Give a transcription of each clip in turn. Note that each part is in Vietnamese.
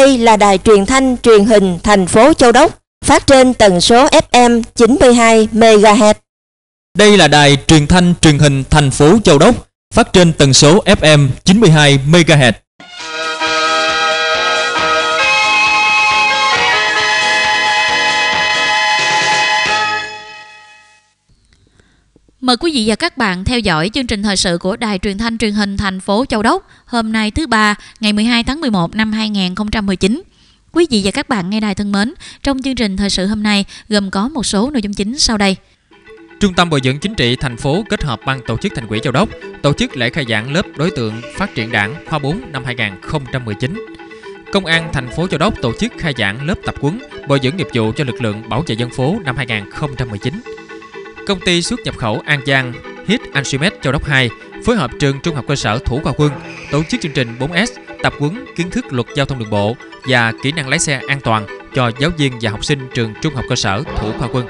Đây là đài truyền thanh truyền hình thành phố Châu Đốc, phát trên tần số FM 92 MHz. Đây là đài truyền thanh truyền hình thành phố Châu Đốc, phát trên tần số FM 92 MHz. Mời quý vị và các bạn theo dõi chương trình thời sự của Đài Truyền thanh Truyền hình thành phố Châu Đốc hôm nay thứ ba, ngày 12 tháng 11 năm 2019. Quý vị và các bạn nghe đài thân mến, trong chương trình thời sự hôm nay gồm có một số nội dung chính sau đây. Trung tâm Bồi dưỡng Chính trị thành phố kết hợp ban tổ chức thành ủy Châu Đốc tổ chức lễ khai giảng lớp đối tượng phát triển đảng khóa 4 năm 2019. Công an thành phố Châu Đốc tổ chức khai giảng lớp tập huấn bồi dưỡng nghiệp vụ cho lực lượng bảo vệ dân phố năm 2019. Công ty xuất nhập khẩu An Giang HIT Ansimet Châu Đốc 2 phối hợp trường Trung học cơ sở Thủ Khoa Quân tổ chức chương trình 4S tập huấn kiến thức luật giao thông đường bộ và kỹ năng lái xe an toàn cho giáo viên và học sinh trường Trung học cơ sở Thủ Khoa Quân.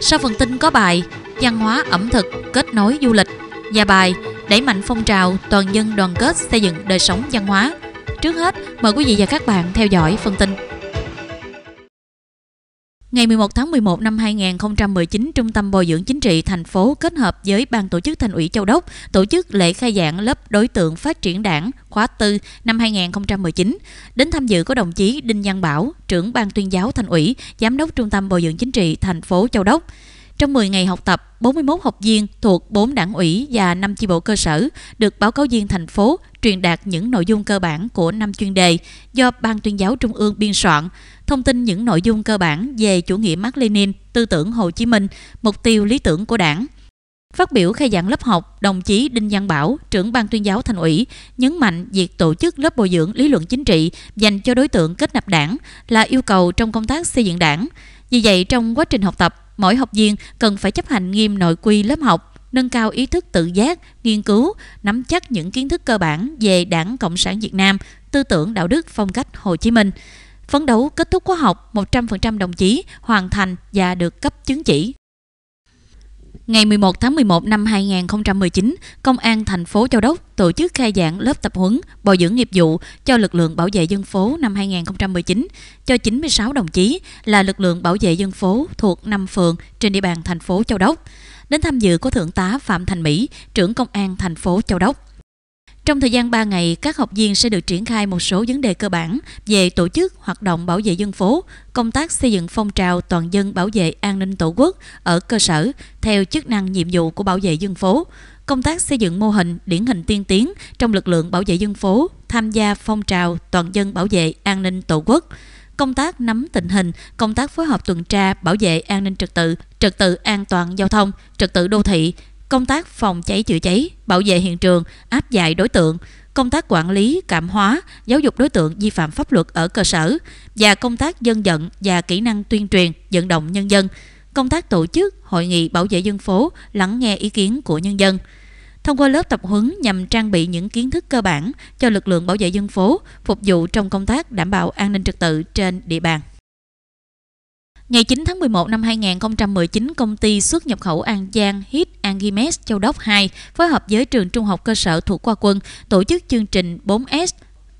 Sau phần tin có bài Văn hóa ẩm thực kết nối du lịch và bài Đẩy mạnh phong trào toàn dân đoàn kết xây dựng đời sống văn hóa. Trước hết, mời quý vị và các bạn theo dõi phần tin Ngày 11 tháng 11 năm 2019, Trung tâm Bồi dưỡng Chính trị thành phố kết hợp với Ban tổ chức Thành ủy Châu Đốc tổ chức lễ khai giảng lớp đối tượng phát triển đảng khóa 4 năm 2019. Đến tham dự có đồng chí Đinh Văn Bảo, trưởng Ban tuyên giáo Thành ủy, Giám đốc Trung tâm Bồi dưỡng Chính trị thành phố Châu Đốc. Trong 10 ngày học tập, 41 học viên thuộc 4 đảng ủy và 5 chi bộ cơ sở được báo cáo viên thành phố truyền đạt những nội dung cơ bản của năm chuyên đề do Ban tuyên giáo Trung ương biên soạn thông tin những nội dung cơ bản về chủ nghĩa Mác Lenin, tư tưởng Hồ Chí Minh, mục tiêu lý tưởng của đảng. Phát biểu khai giảng lớp học, đồng chí Đinh Văn Bảo, trưởng ban tuyên giáo thành ủy, nhấn mạnh việc tổ chức lớp bồi dưỡng lý luận chính trị dành cho đối tượng kết nạp đảng là yêu cầu trong công tác xây dựng đảng. Vì vậy, trong quá trình học tập, mỗi học viên cần phải chấp hành nghiêm nội quy lớp học, nâng cao ý thức tự giác, nghiên cứu, nắm chắc những kiến thức cơ bản về Đảng Cộng sản Việt Nam, tư tưởng đạo đức phong cách Hồ Chí Minh. Phấn đấu kết thúc khóa học 100% đồng chí hoàn thành và được cấp chứng chỉ. Ngày 11 tháng 11 năm 2019, Công an thành phố Châu Đốc tổ chức khai giảng lớp tập huấn bồi dưỡng nghiệp vụ cho lực lượng bảo vệ dân phố năm 2019 cho 96 đồng chí là lực lượng bảo vệ dân phố thuộc 5 phường trên địa bàn thành phố Châu Đốc. Đến tham dự có Thượng tá Phạm Thành Mỹ, trưởng Công an thành phố Châu Đốc. Trong thời gian 3 ngày, các học viên sẽ được triển khai một số vấn đề cơ bản về tổ chức hoạt động bảo vệ dân phố, công tác xây dựng phong trào toàn dân bảo vệ an ninh tổ quốc ở cơ sở theo chức năng nhiệm vụ của bảo vệ dân phố, công tác xây dựng mô hình điển hình tiên tiến trong lực lượng bảo vệ dân phố tham gia phong trào toàn dân bảo vệ an ninh tổ quốc công tác nắm tình hình, công tác phối hợp tuần tra, bảo vệ an ninh trật tự, trật tự an toàn giao thông, trật tự đô thị, công tác phòng cháy chữa cháy, bảo vệ hiện trường, áp giải đối tượng, công tác quản lý, cảm hóa, giáo dục đối tượng vi phạm pháp luật ở cơ sở và công tác dân vận và kỹ năng tuyên truyền, vận động nhân dân, công tác tổ chức, hội nghị bảo vệ dân phố, lắng nghe ý kiến của nhân dân. Thông qua lớp tập huấn nhằm trang bị những kiến thức cơ bản cho lực lượng bảo vệ dân phố, phục vụ trong công tác đảm bảo an ninh trật tự trên địa bàn. Ngày 9 tháng 11 năm 2019, công ty xuất nhập khẩu An Giang HIT Angimes Châu Đốc 2 phối hợp với trường trung học cơ sở Thủ Qua Quân tổ chức chương trình 4S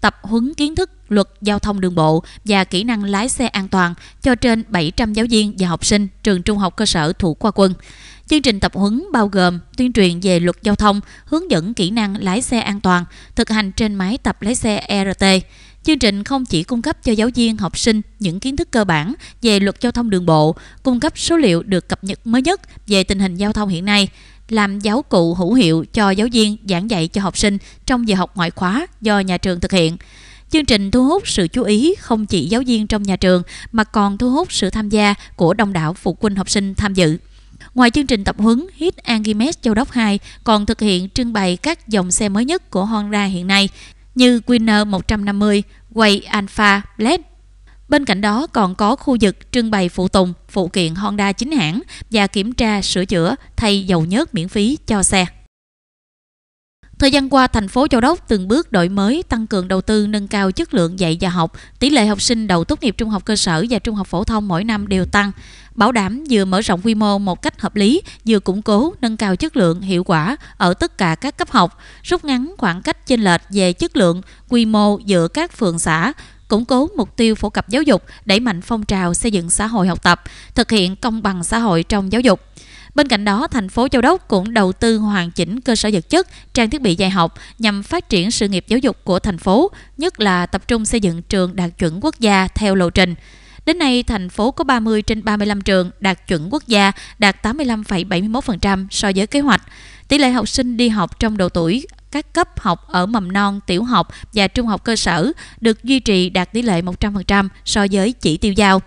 tập huấn kiến thức luật giao thông đường bộ và kỹ năng lái xe an toàn cho trên 700 giáo viên và học sinh trường trung học cơ sở Thủ Qua Quân. Chương trình tập huấn bao gồm tuyên truyền về luật giao thông, hướng dẫn kỹ năng lái xe an toàn, thực hành trên máy tập lái xe ERT, Chương trình không chỉ cung cấp cho giáo viên, học sinh những kiến thức cơ bản về luật giao thông đường bộ, cung cấp số liệu được cập nhật mới nhất về tình hình giao thông hiện nay, làm giáo cụ hữu hiệu cho giáo viên giảng dạy cho học sinh trong giờ học ngoại khóa do nhà trường thực hiện. Chương trình thu hút sự chú ý không chỉ giáo viên trong nhà trường mà còn thu hút sự tham gia của đông đảo phụ huynh học sinh tham dự. Ngoài chương trình tập huấn Hit Archimedes Châu Đốc 2 còn thực hiện trưng bày các dòng xe mới nhất của Honda hiện nay như Winner 150, Way Alpha, Blade. Bên cạnh đó còn có khu vực trưng bày phụ tùng, phụ kiện Honda chính hãng và kiểm tra sửa chữa thay dầu nhớt miễn phí cho xe. Thời gian qua, thành phố Châu Đốc từng bước đổi mới, tăng cường đầu tư nâng cao chất lượng dạy và học. Tỷ lệ học sinh đậu tốt nghiệp trung học cơ sở và trung học phổ thông mỗi năm đều tăng bảo đảm vừa mở rộng quy mô một cách hợp lý, vừa củng cố, nâng cao chất lượng, hiệu quả ở tất cả các cấp học, rút ngắn khoảng cách chênh lệch về chất lượng, quy mô giữa các phường xã, củng cố mục tiêu phổ cập giáo dục, đẩy mạnh phong trào xây dựng xã hội học tập, thực hiện công bằng xã hội trong giáo dục. Bên cạnh đó, thành phố Châu Đốc cũng đầu tư hoàn chỉnh cơ sở vật chất, trang thiết bị dạy học nhằm phát triển sự nghiệp giáo dục của thành phố, nhất là tập trung xây dựng trường đạt chuẩn quốc gia theo lộ trình. Đến nay, thành phố có 30 trên 35 trường đạt chuẩn quốc gia, đạt 85,71% so với kế hoạch. Tỷ lệ học sinh đi học trong độ tuổi các cấp học ở mầm non, tiểu học và trung học cơ sở được duy trì đạt tỷ lệ 100% so với chỉ tiêu giao.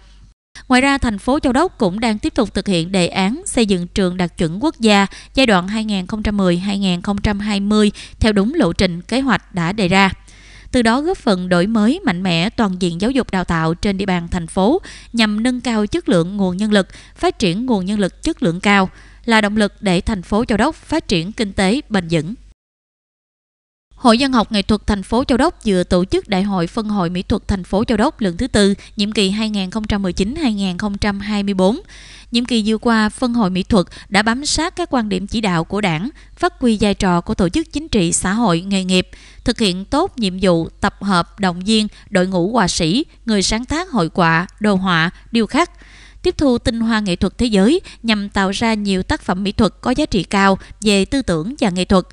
Ngoài ra, thành phố Châu Đốc cũng đang tiếp tục thực hiện đề án xây dựng trường đạt chuẩn quốc gia giai đoạn 2010-2020 theo đúng lộ trình kế hoạch đã đề ra từ đó góp phần đổi mới mạnh mẽ toàn diện giáo dục đào tạo trên địa bàn thành phố nhằm nâng cao chất lượng nguồn nhân lực, phát triển nguồn nhân lực chất lượng cao là động lực để thành phố Châu Đốc phát triển kinh tế bền vững. Hội dân học Nghệ thuật thành phố Châu Đốc vừa tổ chức Đại hội Phân hội Mỹ thuật thành phố Châu Đốc lần thứ tư, nhiệm kỳ 2019-2024. Nhiệm kỳ vừa qua, Phân hội Mỹ thuật đã bám sát các quan điểm chỉ đạo của đảng, phát huy vai trò của tổ chức chính trị xã hội nghề nghiệp, thực hiện tốt nhiệm vụ tập hợp động viên đội ngũ họa sĩ, người sáng tác hội họa, đồ họa, điêu khắc – tiếp thu tinh hoa nghệ thuật thế giới nhằm tạo ra nhiều tác phẩm mỹ thuật có giá trị cao về tư tưởng và nghệ thuật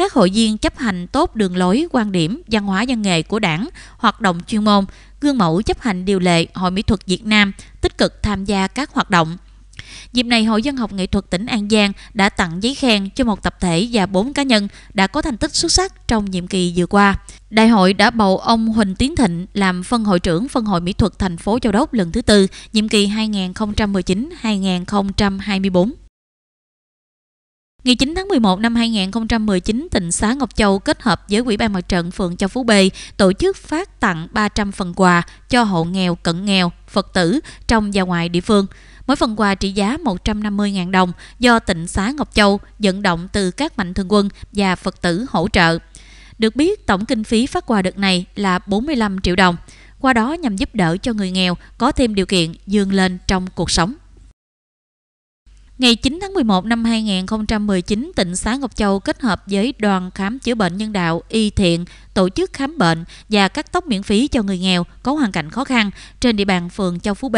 các hội viên chấp hành tốt đường lối, quan điểm, văn hóa văn nghệ của đảng, hoạt động chuyên môn, gương mẫu chấp hành điều lệ Hội Mỹ thuật Việt Nam, tích cực tham gia các hoạt động. Dịp này, Hội Dân học Nghệ thuật tỉnh An Giang đã tặng giấy khen cho một tập thể và 4 cá nhân đã có thành tích xuất sắc trong nhiệm kỳ vừa qua. Đại hội đã bầu ông Huỳnh Tiến Thịnh làm phân hội trưởng phân hội mỹ thuật thành phố Châu Đốc lần thứ tư, nhiệm kỳ 2019-2024. Ngày 9 tháng 11 năm 2019, tỉnh xá Ngọc Châu kết hợp với Ủy ban Mặt trận phường Châu Phú B tổ chức phát tặng 300 phần quà cho hộ nghèo, cận nghèo, Phật tử trong và ngoài địa phương. Mỗi phần quà trị giá 150.000 đồng do tỉnh xá Ngọc Châu vận động từ các mạnh thường quân và Phật tử hỗ trợ. Được biết, tổng kinh phí phát quà đợt này là 45 triệu đồng, qua đó nhằm giúp đỡ cho người nghèo có thêm điều kiện dương lên trong cuộc sống. Ngày 9 tháng 11 năm 2019, tỉnh Xá Ngọc Châu kết hợp với Đoàn Khám Chữa Bệnh Nhân Đạo Y Thiện tổ chức khám bệnh và cắt tóc miễn phí cho người nghèo có hoàn cảnh khó khăn trên địa bàn phường Châu Phú B.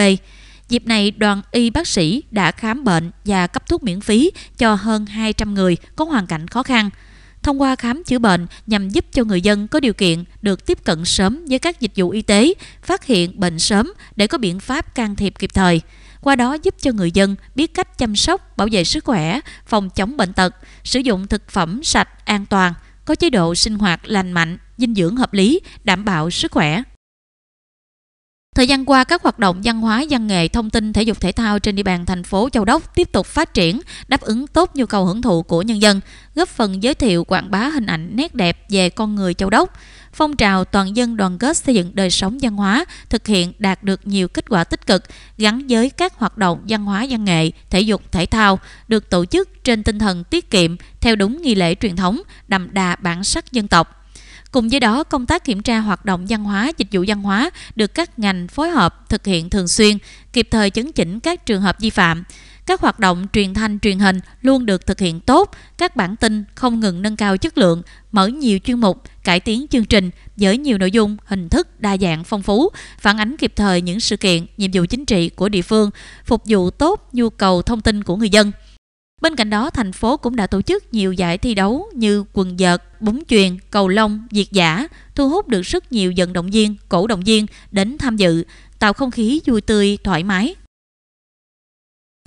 Dịp này, đoàn y bác sĩ đã khám bệnh và cấp thuốc miễn phí cho hơn 200 người có hoàn cảnh khó khăn. Thông qua khám chữa bệnh nhằm giúp cho người dân có điều kiện được tiếp cận sớm với các dịch vụ y tế, phát hiện bệnh sớm để có biện pháp can thiệp kịp thời qua đó giúp cho người dân biết cách chăm sóc, bảo vệ sức khỏe, phòng chống bệnh tật, sử dụng thực phẩm sạch, an toàn, có chế độ sinh hoạt lành mạnh, dinh dưỡng hợp lý, đảm bảo sức khỏe. Thời gian qua, các hoạt động văn hóa, văn nghệ, thông tin, thể dục thể thao trên địa bàn thành phố Châu Đốc tiếp tục phát triển, đáp ứng tốt nhu cầu hưởng thụ của nhân dân, góp phần giới thiệu quảng bá hình ảnh nét đẹp về con người Châu Đốc. Phong trào toàn dân đoàn kết xây dựng đời sống văn hóa thực hiện đạt được nhiều kết quả tích cực gắn với các hoạt động văn hóa văn nghệ, thể dục thể thao được tổ chức trên tinh thần tiết kiệm theo đúng nghi lễ truyền thống, đậm đà bản sắc dân tộc. Cùng với đó, công tác kiểm tra hoạt động văn hóa, dịch vụ văn hóa được các ngành phối hợp thực hiện thường xuyên, kịp thời chấn chỉnh các trường hợp vi phạm. Các hoạt động truyền thanh truyền hình luôn được thực hiện tốt, các bản tin không ngừng nâng cao chất lượng, mở nhiều chuyên mục, cải tiến chương trình với nhiều nội dung, hình thức đa dạng phong phú, phản ánh kịp thời những sự kiện, nhiệm vụ chính trị của địa phương, phục vụ tốt nhu cầu thông tin của người dân. Bên cạnh đó, thành phố cũng đã tổ chức nhiều giải thi đấu như quần vợt, bóng chuyền, cầu lông, diệt giả, thu hút được rất nhiều vận động viên, cổ động viên đến tham dự, tạo không khí vui tươi, thoải mái.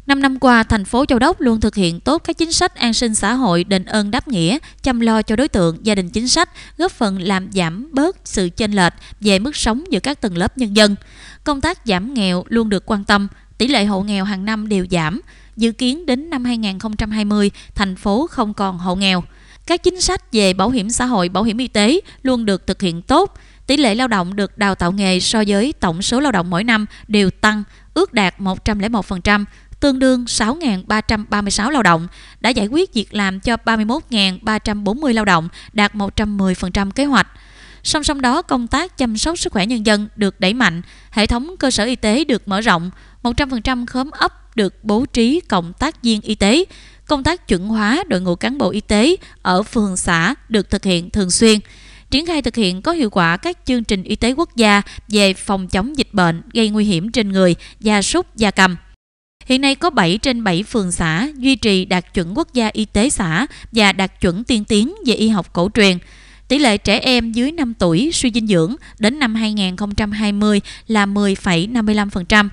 Năm năm qua, thành phố Châu Đốc luôn thực hiện tốt các chính sách an sinh xã hội đền ơn đáp nghĩa, chăm lo cho đối tượng, gia đình chính sách, góp phần làm giảm bớt sự chênh lệch về mức sống giữa các tầng lớp nhân dân. Công tác giảm nghèo luôn được quan tâm, tỷ lệ hộ nghèo hàng năm đều giảm, Dự kiến đến năm 2020, thành phố không còn hộ nghèo. Các chính sách về bảo hiểm xã hội, bảo hiểm y tế luôn được thực hiện tốt. Tỷ lệ lao động được đào tạo nghề so với tổng số lao động mỗi năm đều tăng, ước đạt 101%, tương đương 6.336 lao động, đã giải quyết việc làm cho 31.340 lao động, đạt 110% kế hoạch. Song song đó, công tác chăm sóc sức khỏe nhân dân được đẩy mạnh, hệ thống cơ sở y tế được mở rộng, 100% khóm ấp được bố trí cộng tác viên y tế. Công tác chuẩn hóa đội ngũ cán bộ y tế ở phường xã được thực hiện thường xuyên triển khai thực hiện có hiệu quả các chương trình y tế quốc gia về phòng chống dịch bệnh gây nguy hiểm trên người, gia súc, gia cầm. Hiện nay có 7 trên 7 phường xã duy trì đạt chuẩn quốc gia y tế xã và đạt chuẩn tiên tiến về y học cổ truyền. Tỷ lệ trẻ em dưới 5 tuổi suy dinh dưỡng đến năm 2020 là 10,55%.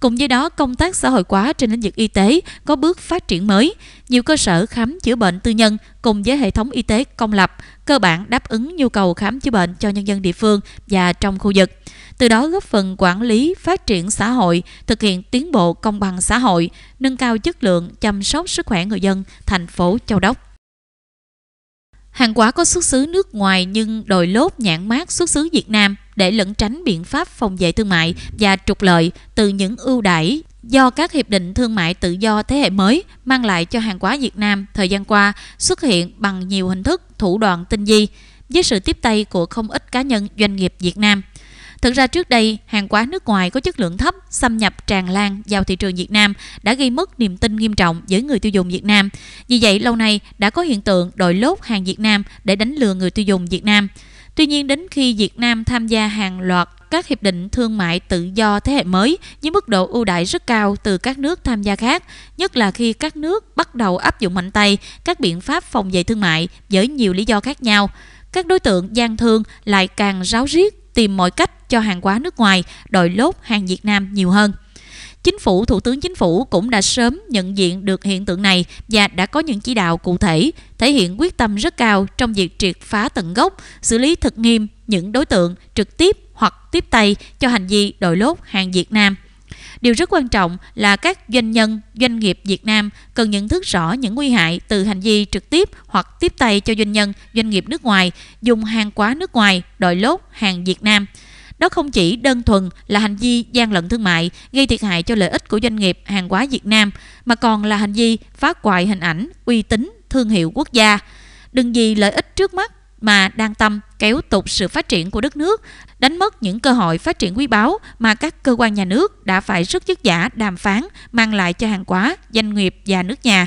Cùng với đó, công tác xã hội hóa trên lĩnh vực y tế có bước phát triển mới. Nhiều cơ sở khám chữa bệnh tư nhân cùng với hệ thống y tế công lập cơ bản đáp ứng nhu cầu khám chữa bệnh cho nhân dân địa phương và trong khu vực. Từ đó góp phần quản lý, phát triển xã hội, thực hiện tiến bộ công bằng xã hội, nâng cao chất lượng chăm sóc sức khỏe người dân thành phố Châu Đốc. Hàng quả có xuất xứ nước ngoài nhưng đồi lốt nhãn mát xuất xứ Việt Nam để lẩn tránh biện pháp phòng vệ thương mại và trục lợi từ những ưu đãi do các hiệp định thương mại tự do thế hệ mới mang lại cho hàng hóa Việt Nam thời gian qua xuất hiện bằng nhiều hình thức thủ đoạn tinh vi với sự tiếp tay của không ít cá nhân doanh nghiệp Việt Nam. Thực ra trước đây, hàng hóa nước ngoài có chất lượng thấp xâm nhập tràn lan vào thị trường Việt Nam đã gây mất niềm tin nghiêm trọng với người tiêu dùng Việt Nam. Vì vậy, lâu nay đã có hiện tượng đội lốt hàng Việt Nam để đánh lừa người tiêu dùng Việt Nam. Tuy nhiên đến khi Việt Nam tham gia hàng loạt các hiệp định thương mại tự do thế hệ mới với mức độ ưu đại rất cao từ các nước tham gia khác, nhất là khi các nước bắt đầu áp dụng mạnh tay các biện pháp phòng vệ thương mại với nhiều lý do khác nhau. Các đối tượng gian thương lại càng ráo riết tìm mọi cách cho hàng hóa nước ngoài đội lốt hàng Việt Nam nhiều hơn. Chính phủ, Thủ tướng Chính phủ cũng đã sớm nhận diện được hiện tượng này và đã có những chỉ đạo cụ thể, thể hiện quyết tâm rất cao trong việc triệt phá tận gốc, xử lý thật nghiêm những đối tượng trực tiếp hoặc tiếp tay cho hành vi đội lốt hàng Việt Nam. Điều rất quan trọng là các doanh nhân, doanh nghiệp Việt Nam cần nhận thức rõ những nguy hại từ hành vi trực tiếp hoặc tiếp tay cho doanh nhân, doanh nghiệp nước ngoài dùng hàng quá nước ngoài, đội lốt hàng Việt Nam – đó không chỉ đơn thuần là hành vi gian lận thương mại gây thiệt hại cho lợi ích của doanh nghiệp hàng hóa Việt Nam mà còn là hành vi phá hoại hình ảnh, uy tín, thương hiệu quốc gia. Đừng vì lợi ích trước mắt mà đang tâm kéo tục sự phát triển của đất nước, đánh mất những cơ hội phát triển quý báu mà các cơ quan nhà nước đã phải rất vất vả đàm phán mang lại cho hàng hóa, doanh nghiệp và nước nhà.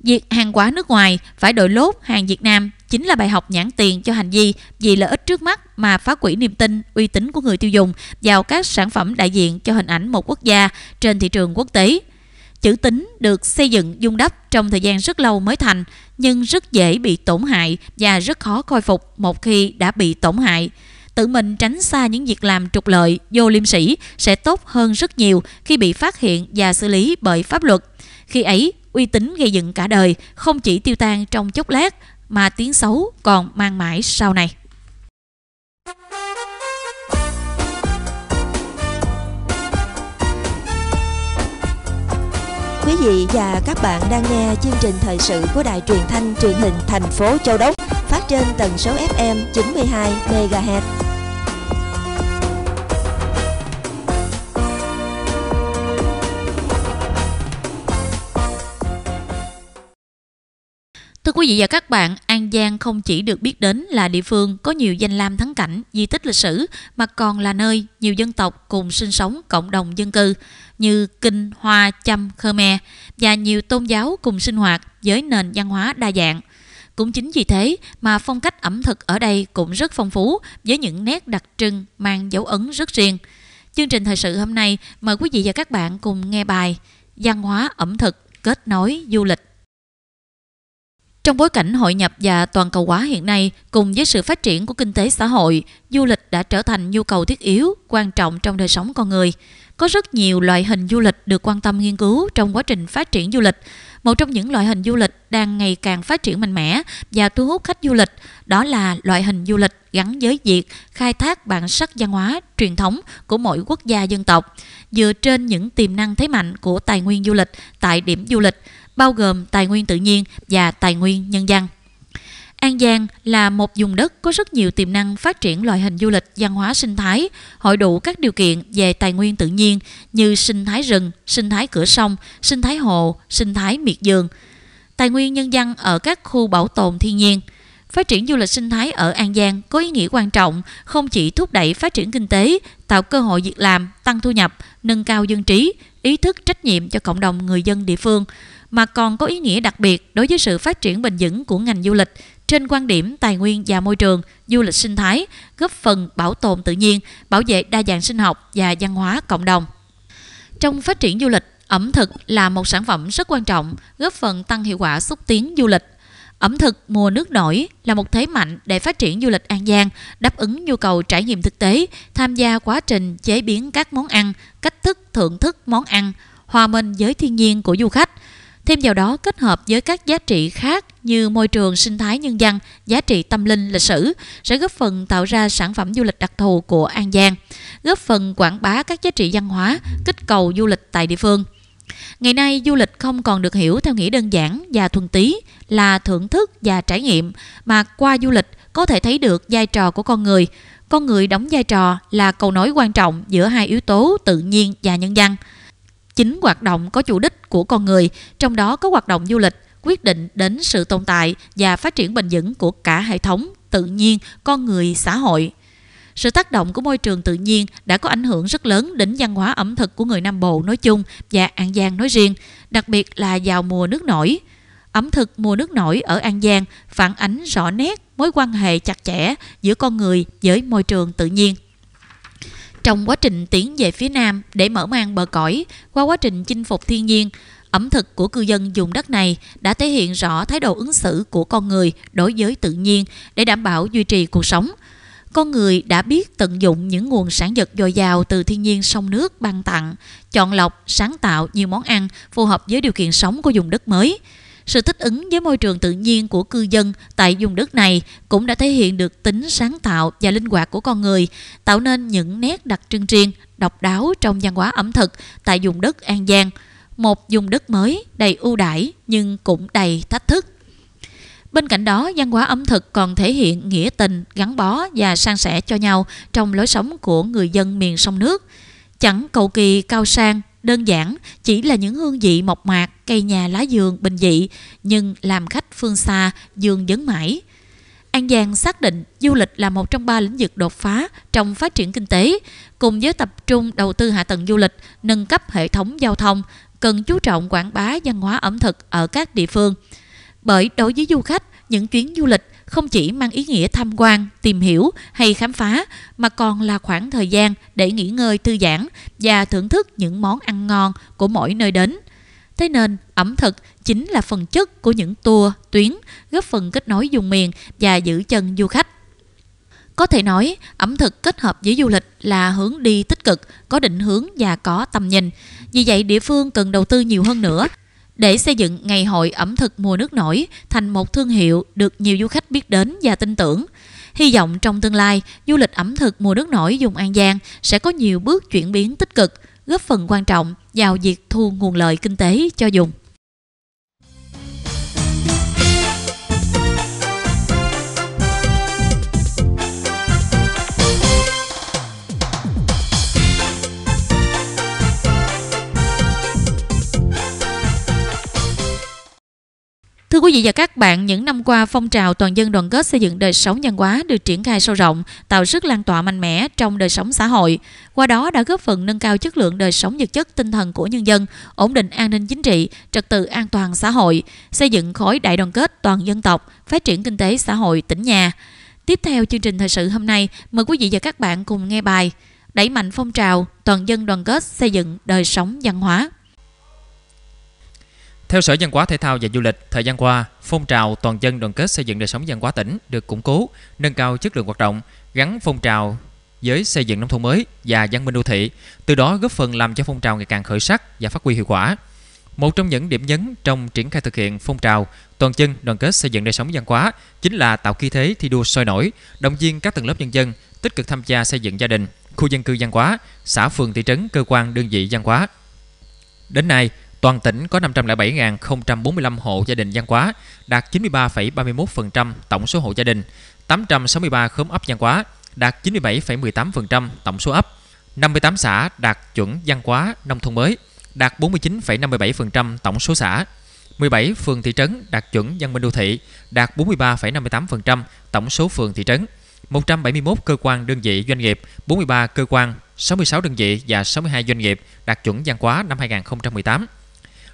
Việc hàng hóa nước ngoài phải đội lốt hàng Việt Nam chính là bài học nhãn tiền cho hành vi vì lợi ích trước mắt mà phá quỷ niềm tin, uy tín của người tiêu dùng vào các sản phẩm đại diện cho hình ảnh một quốc gia trên thị trường quốc tế. Chữ tính được xây dựng dung đắp trong thời gian rất lâu mới thành, nhưng rất dễ bị tổn hại và rất khó khôi phục một khi đã bị tổn hại tự mình tránh xa những việc làm trục lợi, vô liêm sỉ sẽ tốt hơn rất nhiều khi bị phát hiện và xử lý bởi pháp luật. Khi ấy, uy tín gây dựng cả đời không chỉ tiêu tan trong chốc lát mà tiếng xấu còn mang mãi sau này. Quý vị và các bạn đang nghe chương trình thời sự của Đài truyền thanh truyền hình thành phố Châu Đốc phát trên tần số FM 92 MHz. Thưa quý vị và các bạn, An Giang không chỉ được biết đến là địa phương có nhiều danh lam thắng cảnh, di tích lịch sử mà còn là nơi nhiều dân tộc cùng sinh sống cộng đồng dân cư như Kinh, Hoa, Chăm, Khmer và nhiều tôn giáo cùng sinh hoạt với nền văn hóa đa dạng. Cũng chính vì thế mà phong cách ẩm thực ở đây cũng rất phong phú với những nét đặc trưng mang dấu ấn rất riêng. Chương trình thời sự hôm nay mời quý vị và các bạn cùng nghe bài Văn hóa ẩm thực kết nối du lịch trong bối cảnh hội nhập và toàn cầu hóa hiện nay, cùng với sự phát triển của kinh tế xã hội, du lịch đã trở thành nhu cầu thiết yếu, quan trọng trong đời sống con người. Có rất nhiều loại hình du lịch được quan tâm nghiên cứu trong quá trình phát triển du lịch. Một trong những loại hình du lịch đang ngày càng phát triển mạnh mẽ và thu hút khách du lịch đó là loại hình du lịch gắn với việc khai thác bản sắc văn hóa truyền thống của mỗi quốc gia dân tộc dựa trên những tiềm năng thế mạnh của tài nguyên du lịch tại điểm du lịch bao gồm tài nguyên tự nhiên và tài nguyên nhân dân. An Giang là một vùng đất có rất nhiều tiềm năng phát triển loại hình du lịch văn hóa sinh thái, hội đủ các điều kiện về tài nguyên tự nhiên như sinh thái rừng, sinh thái cửa sông, sinh thái hồ, sinh thái miệt vườn, tài nguyên nhân dân ở các khu bảo tồn thiên nhiên. Phát triển du lịch sinh thái ở An Giang có ý nghĩa quan trọng, không chỉ thúc đẩy phát triển kinh tế, tạo cơ hội việc làm, tăng thu nhập, nâng cao dân trí, ý thức trách nhiệm cho cộng đồng người dân địa phương, mà còn có ý nghĩa đặc biệt đối với sự phát triển bền vững của ngành du lịch trên quan điểm tài nguyên và môi trường, du lịch sinh thái, góp phần bảo tồn tự nhiên, bảo vệ đa dạng sinh học và văn hóa cộng đồng. Trong phát triển du lịch, ẩm thực là một sản phẩm rất quan trọng, góp phần tăng hiệu quả xúc tiến du lịch. Ẩm thực mùa nước nổi là một thế mạnh để phát triển du lịch An Giang, đáp ứng nhu cầu trải nghiệm thực tế, tham gia quá trình chế biến các món ăn, cách thức thưởng thức món ăn, hòa mình với thiên nhiên của du khách – Thêm vào đó kết hợp với các giá trị khác như môi trường, sinh thái nhân văn, giá trị tâm linh, lịch sử sẽ góp phần tạo ra sản phẩm du lịch đặc thù của An Giang, góp phần quảng bá các giá trị văn hóa, kích cầu du lịch tại địa phương. Ngày nay, du lịch không còn được hiểu theo nghĩa đơn giản và thuần túy là thưởng thức và trải nghiệm, mà qua du lịch có thể thấy được vai trò của con người. Con người đóng vai trò là cầu nối quan trọng giữa hai yếu tố tự nhiên và nhân văn chính hoạt động có chủ đích của con người, trong đó có hoạt động du lịch, quyết định đến sự tồn tại và phát triển bền vững của cả hệ thống tự nhiên, con người, xã hội. Sự tác động của môi trường tự nhiên đã có ảnh hưởng rất lớn đến văn hóa ẩm thực của người Nam Bộ nói chung và An Giang nói riêng, đặc biệt là vào mùa nước nổi. Ẩm thực mùa nước nổi ở An Giang phản ánh rõ nét mối quan hệ chặt chẽ giữa con người với môi trường tự nhiên. Trong quá trình tiến về phía nam để mở mang bờ cõi, qua quá trình chinh phục thiên nhiên, ẩm thực của cư dân dùng đất này đã thể hiện rõ thái độ ứng xử của con người đối với tự nhiên để đảm bảo duy trì cuộc sống. Con người đã biết tận dụng những nguồn sản vật dồi dào từ thiên nhiên sông nước ban tặng, chọn lọc, sáng tạo nhiều món ăn phù hợp với điều kiện sống của vùng đất mới – sự thích ứng với môi trường tự nhiên của cư dân tại vùng đất này cũng đã thể hiện được tính sáng tạo và linh hoạt của con người, tạo nên những nét đặc trưng riêng, độc đáo trong văn hóa ẩm thực tại vùng đất An Giang, một vùng đất mới đầy ưu đãi nhưng cũng đầy thách thức. Bên cạnh đó, văn hóa ẩm thực còn thể hiện nghĩa tình, gắn bó và san sẻ cho nhau trong lối sống của người dân miền sông nước. Chẳng cầu kỳ cao sang Đơn giản, chỉ là những hương vị mộc mạc, cây nhà lá giường bình dị, nhưng làm khách phương xa, dương dấn mãi. An Giang xác định du lịch là một trong ba lĩnh vực đột phá trong phát triển kinh tế, cùng với tập trung đầu tư hạ tầng du lịch, nâng cấp hệ thống giao thông, cần chú trọng quảng bá văn hóa ẩm thực ở các địa phương. Bởi đối với du khách, những chuyến du lịch không chỉ mang ý nghĩa tham quan, tìm hiểu hay khám phá mà còn là khoảng thời gian để nghỉ ngơi thư giãn và thưởng thức những món ăn ngon của mỗi nơi đến. Thế nên, ẩm thực chính là phần chất của những tour, tuyến góp phần kết nối vùng miền và giữ chân du khách. Có thể nói, ẩm thực kết hợp với du lịch là hướng đi tích cực, có định hướng và có tầm nhìn. Vì vậy, địa phương cần đầu tư nhiều hơn nữa để xây dựng ngày hội ẩm thực mùa nước nổi thành một thương hiệu được nhiều du khách biết đến và tin tưởng. Hy vọng trong tương lai, du lịch ẩm thực mùa nước nổi dùng An Giang sẽ có nhiều bước chuyển biến tích cực, góp phần quan trọng vào việc thu nguồn lợi kinh tế cho dùng. Thưa quý vị và các bạn, những năm qua phong trào toàn dân đoàn kết xây dựng đời sống nhân hóa được triển khai sâu rộng, tạo sức lan tỏa mạnh mẽ trong đời sống xã hội. Qua đó đã góp phần nâng cao chất lượng đời sống vật chất tinh thần của nhân dân, ổn định an ninh chính trị, trật tự an toàn xã hội, xây dựng khối đại đoàn kết toàn dân tộc, phát triển kinh tế xã hội tỉnh nhà. Tiếp theo chương trình thời sự hôm nay, mời quý vị và các bạn cùng nghe bài Đẩy mạnh phong trào toàn dân đoàn kết xây dựng đời sống văn hóa. Theo Sở Văn hóa Thể thao và Du lịch, thời gian qua, phong trào toàn dân đoàn kết xây dựng đời sống văn hóa tỉnh được củng cố, nâng cao chất lượng hoạt động, gắn phong trào với xây dựng nông thôn mới và văn minh đô thị, từ đó góp phần làm cho phong trào ngày càng khởi sắc và phát huy hiệu quả. Một trong những điểm nhấn trong triển khai thực hiện phong trào toàn dân đoàn kết xây dựng đời sống văn hóa chính là tạo khí thế thi đua sôi nổi, động viên các tầng lớp nhân dân tích cực tham gia xây dựng gia đình, khu dân cư văn hóa, xã phường thị trấn, cơ quan đơn vị văn hóa. Đến nay, Toàn tỉnh có 507.045 hộ gia đình văn hóa, đạt 93,31% tổng số hộ gia đình, 863 khóm ấp văn hóa, đạt 97,18% tổng số ấp, 58 xã đạt chuẩn văn hóa nông thôn mới, đạt 49,57% tổng số xã, 17 phường thị trấn đạt chuẩn văn minh đô thị, đạt 43,58% tổng số phường thị trấn, 171 cơ quan đơn vị doanh nghiệp, 43 cơ quan, 66 đơn vị và 62 doanh nghiệp đạt chuẩn văn hóa năm 2018.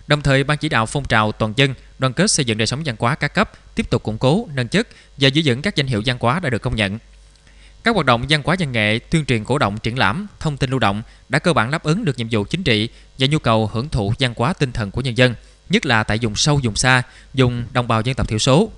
Đồng thời, Ban chỉ đạo phong trào toàn dân đoàn kết xây dựng đời sống văn hóa các cấp tiếp tục củng cố, nâng chất và giữ vững các danh hiệu văn hóa đã được công nhận. Các hoạt động văn hóa văn nghệ, tuyên truyền cổ động triển lãm, thông tin lưu động đã cơ bản đáp ứng được nhiệm vụ chính trị và nhu cầu hưởng thụ văn hóa tinh thần của nhân dân, nhất là tại vùng sâu, vùng xa, vùng đồng bào dân tộc thiểu số,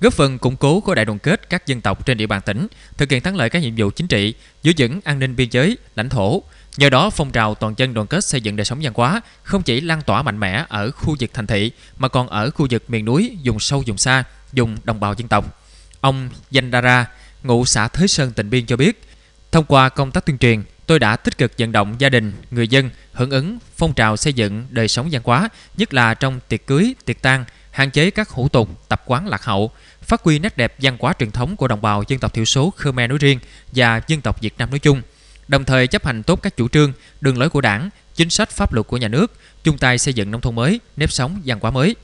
góp phần củng cố khối đại đoàn kết các dân tộc trên địa bàn tỉnh, thực hiện thắng lợi các nhiệm vụ chính trị, giữ vững an ninh biên giới, lãnh thổ, Nhờ đó, phong trào toàn dân đoàn kết xây dựng đời sống văn hóa không chỉ lan tỏa mạnh mẽ ở khu vực thành thị mà còn ở khu vực miền núi, vùng sâu vùng xa, vùng đồng bào dân tộc. Ông Danh Dara, ngụ xã thế Sơn tỉnh Biên cho biết, thông qua công tác tuyên truyền, tôi đã tích cực vận động gia đình, người dân hưởng ứng phong trào xây dựng đời sống văn hóa, nhất là trong tiệc cưới, tiệc tang, hạn chế các hủ tục, tập quán lạc hậu, phát huy nét đẹp văn hóa truyền thống của đồng bào dân tộc thiểu số Khmer nói riêng và dân tộc Việt Nam nói chung – đồng thời chấp hành tốt các chủ trương, đường lối của Đảng, chính sách pháp luật của nhà nước, chung tay xây dựng nông thôn mới, nếp sống văn hóa mới.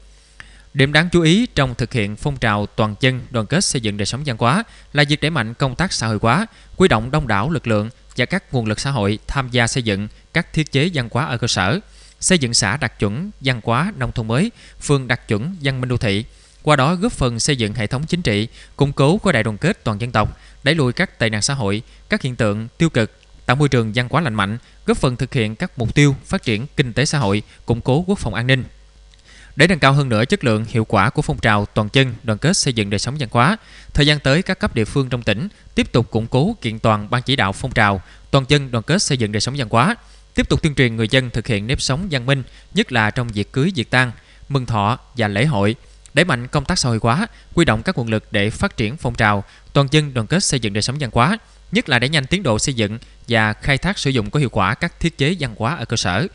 Điểm đáng chú ý trong thực hiện phong trào toàn dân đoàn kết xây dựng đời sống văn hóa là việc đẩy mạnh công tác xã hội hóa, quy động đông đảo lực lượng và các nguồn lực xã hội tham gia xây dựng các thiết chế văn hóa ở cơ sở, xây dựng xã đạt chuẩn văn hóa nông thôn mới, phường đạt chuẩn văn minh đô thị, qua đó góp phần xây dựng hệ thống chính trị, củng cố khối đại đoàn kết toàn dân tộc, đẩy lùi các tệ nạn xã hội, các hiện tượng tiêu cực tạo môi trường văn hóa lành mạnh, góp phần thực hiện các mục tiêu phát triển kinh tế xã hội, củng cố quốc phòng an ninh. Để nâng cao hơn nữa chất lượng, hiệu quả của phong trào toàn dân đoàn kết xây dựng đời sống văn hóa, thời gian tới các cấp địa phương trong tỉnh tiếp tục củng cố kiện toàn ban chỉ đạo phong trào toàn dân đoàn kết xây dựng đời sống văn hóa, tiếp tục tuyên truyền người dân thực hiện nếp sống văn minh, nhất là trong việc cưới, việc tang, mừng thọ và lễ hội, đẩy mạnh công tác xã hội hóa, quy động các nguồn lực để phát triển phong trào toàn dân đoàn kết xây dựng đời sống văn hóa, nhất là đẩy nhanh tiến độ xây dựng và khai thác sử dụng có hiệu quả các thiết chế văn hóa ở cơ sở,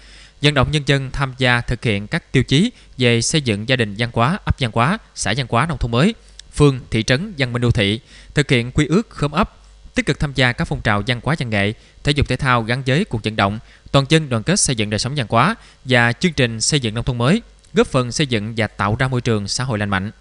vận động nhân dân tham gia thực hiện các tiêu chí về xây dựng gia đình văn hóa, ấp văn hóa, xã văn hóa nông thôn mới, phường, thị trấn, văn minh đô thị, thực hiện quy ước khóm ấp, tích cực tham gia các phong trào văn hóa văn nghệ, thể dục thể thao gắn với cuộc vận động, toàn dân đoàn kết xây dựng đời sống văn hóa và chương trình xây dựng nông thôn mới, góp phần xây dựng và tạo ra môi trường xã hội lành mạnh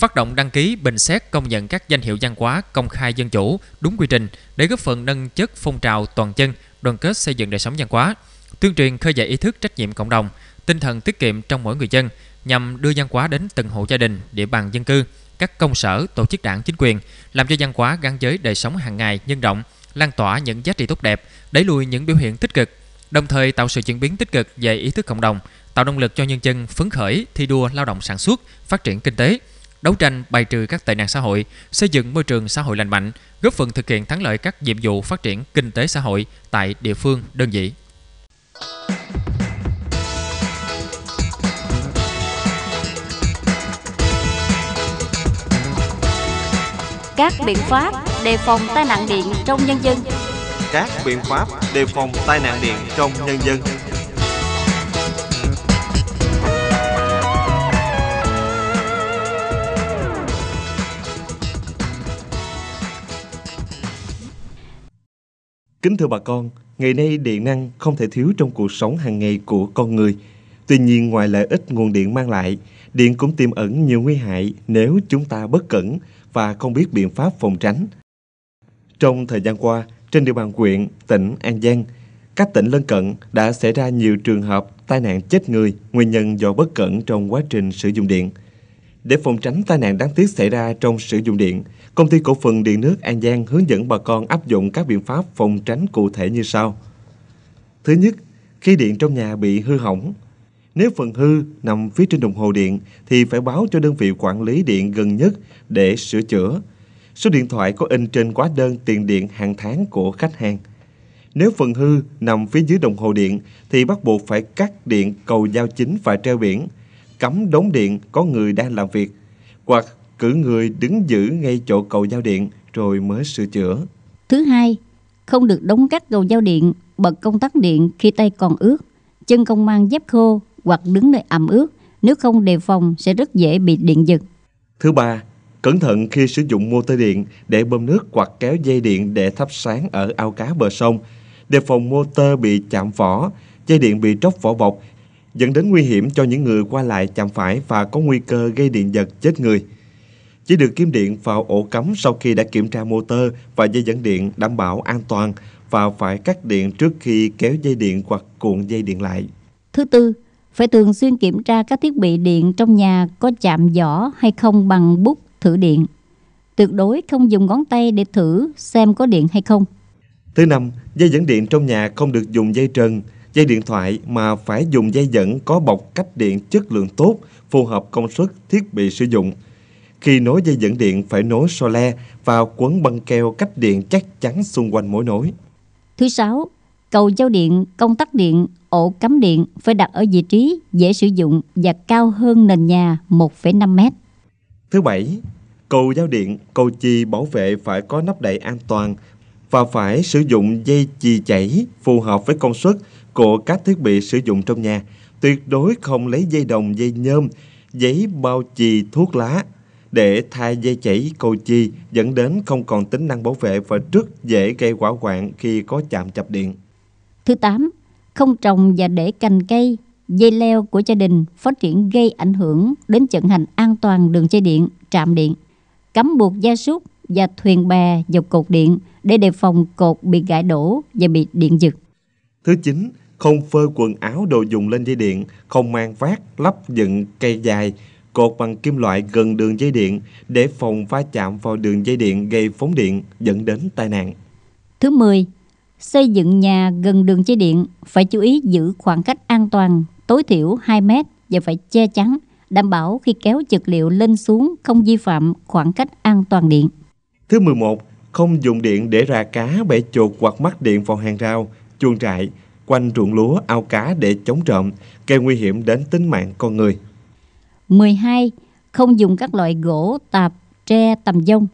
phát động đăng ký bình xét công nhận các danh hiệu văn hóa công khai dân chủ đúng quy trình để góp phần nâng chất phong trào toàn dân đoàn kết xây dựng đời sống văn hóa tuyên truyền khơi dậy ý thức trách nhiệm cộng đồng tinh thần tiết kiệm trong mỗi người dân nhằm đưa văn hóa đến từng hộ gia đình địa bàn dân cư các công sở tổ chức đảng chính quyền làm cho văn hóa gắn với đời sống hàng ngày nhân rộng lan tỏa những giá trị tốt đẹp đẩy lùi những biểu hiện tích cực đồng thời tạo sự chuyển biến tích cực về ý thức cộng đồng tạo động lực cho nhân dân phấn khởi thi đua lao động sản xuất phát triển kinh tế đấu tranh bài trừ các tệ nạn xã hội, xây dựng môi trường xã hội lành mạnh, góp phần thực hiện thắng lợi các nhiệm vụ phát triển kinh tế xã hội tại địa phương, đơn vị. Các biện pháp đề phòng tai nạn điện trong nhân dân. Các biện pháp đề phòng tai nạn điện trong nhân dân. Kính thưa bà con, ngày nay điện năng không thể thiếu trong cuộc sống hàng ngày của con người. Tuy nhiên ngoài lợi ích nguồn điện mang lại, điện cũng tiềm ẩn nhiều nguy hại nếu chúng ta bất cẩn và không biết biện pháp phòng tránh. Trong thời gian qua, trên địa bàn huyện, tỉnh An Giang, các tỉnh lân cận đã xảy ra nhiều trường hợp tai nạn chết người nguyên nhân do bất cẩn trong quá trình sử dụng điện – để phòng tránh tai nạn đáng tiếc xảy ra trong sử dụng điện, Công ty Cổ phần Điện nước An Giang hướng dẫn bà con áp dụng các biện pháp phòng tránh cụ thể như sau. Thứ nhất, khi điện trong nhà bị hư hỏng, nếu phần hư nằm phía trên đồng hồ điện thì phải báo cho đơn vị quản lý điện gần nhất để sửa chữa. Số điện thoại có in trên hóa đơn tiền điện hàng tháng của khách hàng. Nếu phần hư nằm phía dưới đồng hồ điện thì bắt buộc phải cắt điện cầu giao chính và treo biển – cấm đốn điện có người đang làm việc hoặc cử người đứng giữ ngay chỗ cầu giao điện rồi mới sửa chữa. Thứ hai, không được đóng cắt cầu giao điện, bật công tắc điện khi tay còn ướt, chân không mang dép khô hoặc đứng nơi ẩm ướt, nếu không đề phòng sẽ rất dễ bị điện giật. Thứ ba, cẩn thận khi sử dụng motor điện để bơm nước hoặc kéo dây điện để thắp sáng ở ao cá bờ sông, đề phòng motor bị chạm vỏ, dây điện bị tróc vỏ bọc dẫn đến nguy hiểm cho những người qua lại chạm phải và có nguy cơ gây điện giật chết người. Chỉ được kiếm điện vào ổ cắm sau khi đã kiểm tra motor và dây dẫn điện đảm bảo an toàn và phải cắt điện trước khi kéo dây điện hoặc cuộn dây điện lại. Thứ tư, phải thường xuyên kiểm tra các thiết bị điện trong nhà có chạm giỏ hay không bằng bút thử điện. Tuyệt đối không dùng ngón tay để thử xem có điện hay không. Thứ năm, dây dẫn điện trong nhà không được dùng dây trần, Dây điện thoại mà phải dùng dây dẫn có bọc cách điện chất lượng tốt, phù hợp công suất thiết bị sử dụng. Khi nối dây dẫn điện phải nối so le và quấn băng keo cách điện chắc chắn xung quanh mối nối. Thứ sáu, cầu giao điện, công tắc điện, ổ cắm điện phải đặt ở vị trí dễ sử dụng và cao hơn nền nhà 1,5 mét. Thứ bảy, cầu giao điện, cầu chì bảo vệ phải có nắp đậy an toàn và phải sử dụng dây chì chảy phù hợp với công suất của các thiết bị sử dụng trong nhà, tuyệt đối không lấy dây đồng, dây nhôm, giấy bao chì, thuốc lá để thay dây chảy cầu chì dẫn đến không còn tính năng bảo vệ và rất dễ gây hỏa hoạn khi có chạm chập điện. Thứ 8. Không trồng và để cành cây, dây leo của gia đình phát triển gây ảnh hưởng đến trận hành an toàn đường dây điện, trạm điện. Cấm buộc gia súc và thuyền bè dọc cột điện để đề phòng cột bị gãy đổ và bị điện giật. Thứ chín, không phơi quần áo đồ dùng lên dây điện, không mang vác, lắp dựng cây dài, cột bằng kim loại gần đường dây điện để phòng va chạm vào đường dây điện gây phóng điện dẫn đến tai nạn. Thứ 10. Xây dựng nhà gần đường dây điện phải chú ý giữ khoảng cách an toàn tối thiểu 2 mét và phải che chắn, đảm bảo khi kéo vật liệu lên xuống không vi phạm khoảng cách an toàn điện. Thứ 11. Không dùng điện để rà cá, bẻ chuột hoặc mắc điện vào hàng rào, chuồng trại, quanh ruộng lúa, ao cá để chống trộm, gây nguy hiểm đến tính mạng con người. 12. Không dùng các loại gỗ, tạp, tre, tầm dông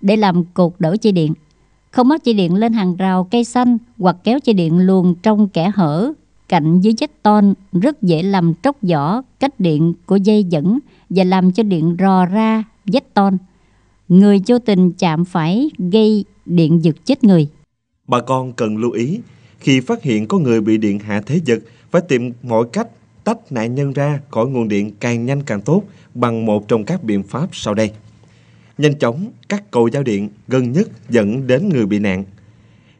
để làm cột đỡ dây điện. Không mắc dây điện lên hàng rào cây xanh hoặc kéo dây điện luồn trong kẻ hở, cạnh dưới vách ton rất dễ làm tróc vỏ cách điện của dây dẫn và làm cho điện rò ra vách ton. Người vô tình chạm phải gây điện giật chết người. Bà con cần lưu ý khi phát hiện có người bị điện hạ thế giật, phải tìm mọi cách tách nạn nhân ra khỏi nguồn điện càng nhanh càng tốt bằng một trong các biện pháp sau đây. Nhanh chóng cắt cầu giao điện gần nhất dẫn đến người bị nạn.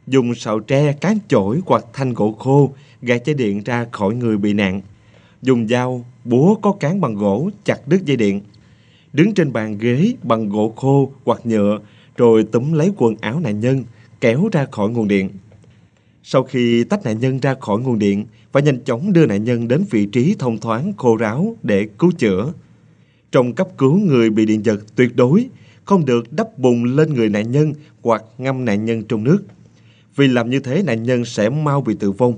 Dùng sào tre, cán chổi hoặc thanh gỗ khô gạt dây điện ra khỏi người bị nạn. Dùng dao, búa có cán bằng gỗ chặt đứt dây điện. Đứng trên bàn ghế bằng gỗ khô hoặc nhựa rồi túm lấy quần áo nạn nhân kéo ra khỏi nguồn điện. Sau khi tách nạn nhân ra khỏi nguồn điện và nhanh chóng đưa nạn nhân đến vị trí thông thoáng khô ráo để cứu chữa. Trong cấp cứu người bị điện giật tuyệt đối không được đắp bùn lên người nạn nhân hoặc ngâm nạn nhân trong nước. Vì làm như thế nạn nhân sẽ mau bị tử vong.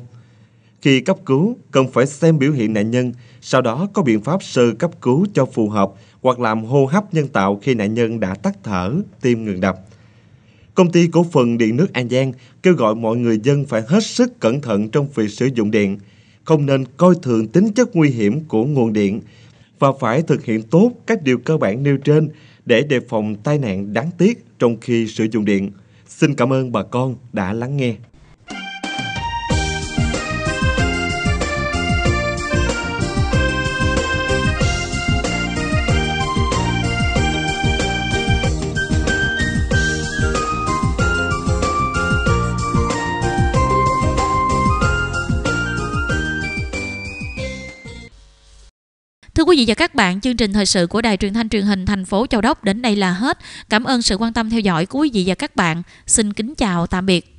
Khi cấp cứu, cần phải xem biểu hiện nạn nhân, sau đó có biện pháp sơ cấp cứu cho phù hợp hoặc làm hô hấp nhân tạo khi nạn nhân đã tắt thở, tim ngừng đập. Công ty cổ phần Điện nước An Giang kêu gọi mọi người dân phải hết sức cẩn thận trong việc sử dụng điện, không nên coi thường tính chất nguy hiểm của nguồn điện và phải thực hiện tốt các điều cơ bản nêu trên để đề phòng tai nạn đáng tiếc trong khi sử dụng điện. Xin cảm ơn bà con đã lắng nghe. Thưa quý vị và các bạn, chương trình thời sự của Đài Truyền thanh Truyền hình thành phố Châu Đốc đến đây là hết. Cảm ơn sự quan tâm theo dõi của quý vị và các bạn. Xin kính chào tạm biệt.